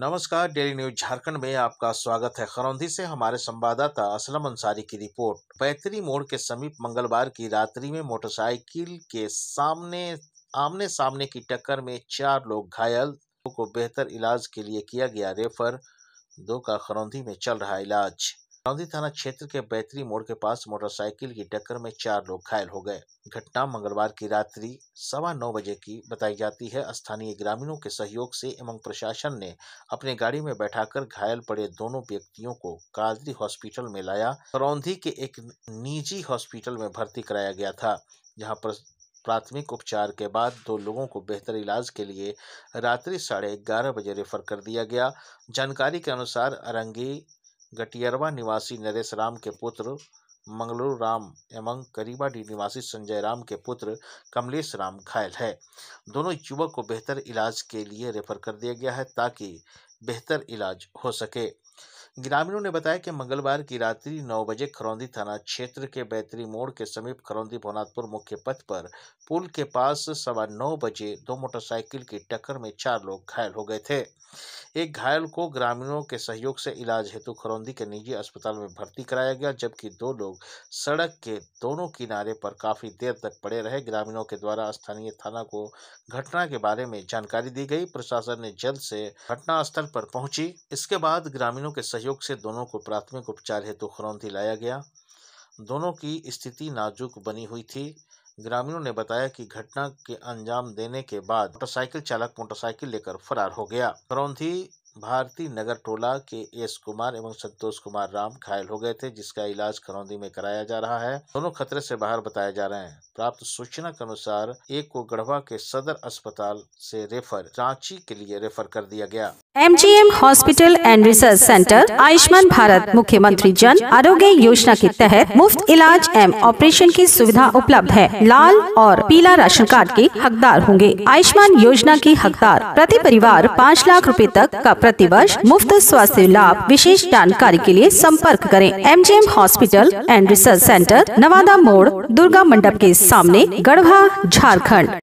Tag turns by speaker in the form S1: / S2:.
S1: नमस्कार daily news Jharkhand में आपका स्वागत है खरौंधी से हमारे संवाददाता असलम अंसारी की रिपोर्ट पैतरी मोड़ के समीप मंगलवार की रात्रि में मोटरसाइकिल के सामने आमने सामने की टक्कर में चार लोग घायल को बेहतर इलाज के लिए किया गया रेफर दो का खरौंधी में चल रहा इलाज गांधी थाना क्षेत्र के बैतरी मोड़ के पास मोटरसाइकिल की टक्कर में चार लोग घायल हो गए घटना मंगलवार की रात्रि सवा नौ बजे की बताई जाती है स्थानीय ग्रामीणों के सहयोग से एवं प्रशासन ने अपने गाड़ी में बैठाकर घायल पड़े दोनों व्यक्तियों को कालदी हॉस्पिटल में लाया करौंधी के एक निजी हॉस्पिटल में भर्ती कराया गया था जहाँ पर प्राथमिक उपचार के बाद दो लोगों को बेहतर इलाज के लिए रात्रि साढ़े ग्यारह बजे रेफर कर दिया गया जानकारी के अनुसार अरंगी गटियरवा निवासी नरेश राम के पुत्र मंगलूर राम एवं करीबाडी निवासी संजय राम के पुत्र कमलेश राम घायल है दोनों युवक को बेहतर इलाज के लिए रेफर कर दिया गया है ताकि बेहतर इलाज हो सके ग्रामीणों ने बताया कि मंगलवार की रात्रि नौ बजे खरौंदी थाना क्षेत्र के बैतरी मोड़ के समीप खरौंदी भवनाथपुर मुख्य पथ पर पुल के पास सवा नौ बजे दो मोटरसाइकिल की टक्कर में चार लोग घायल हो गए थे एक घायल को ग्रामीणों के सहयोग से इलाज हेतु खरौंदी के निजी अस्पताल में भर्ती कराया गया जबकि दो लोग सड़क के दोनों किनारे पर काफी देर तक पड़े रहे ग्रामीणों के द्वारा स्थानीय थाना को घटना के बारे में जानकारी दी गई प्रशासन ने जल्द से स्थल पर पहुंची इसके बाद ग्रामीणों के सहयोग सहयोग से दोनों को प्राथमिक उपचार हेतु खरौंती लाया गया दोनों की स्थिति नाजुक बनी हुई थी ग्रामीणों ने बताया कि घटना के अंजाम देने के बाद मोटरसाइकिल चालक मोटरसाइकिल लेकर फरार हो गया करौंधी भारती नगर टोला के एस कुमार एवं संतोष कुमार राम घायल हो गए थे जिसका इलाज करौंदी में कराया जा रहा है दोनों खतरे से बाहर बताए जा रहे हैं प्राप्त सूचना के अनुसार एक को गढ़वा के सदर अस्पताल से रेफर रांची के लिए रेफर कर दिया गया
S2: M G M hospital and research centre Ayushman Bharat मुख्यमंत्री जन आरोग्य योजना के तहत मुफ्त इलाज एवं ऑपरेशन की सुविधा उपलब्ध है लाल और पीला राशन कार्ड के हकदार होंगे आयुष्मान योजना के हकदार प्रति परिवार पाँच लाख रूपए तक का प्रतिवर्ष मुफ्त स्वास्थ्य लाभ विशेष जानकारी के लिए संपर्क करें MGM hospital and research centre Nawada मोड़ दुर्गा मंडप के सामने गढ़वा झारखंड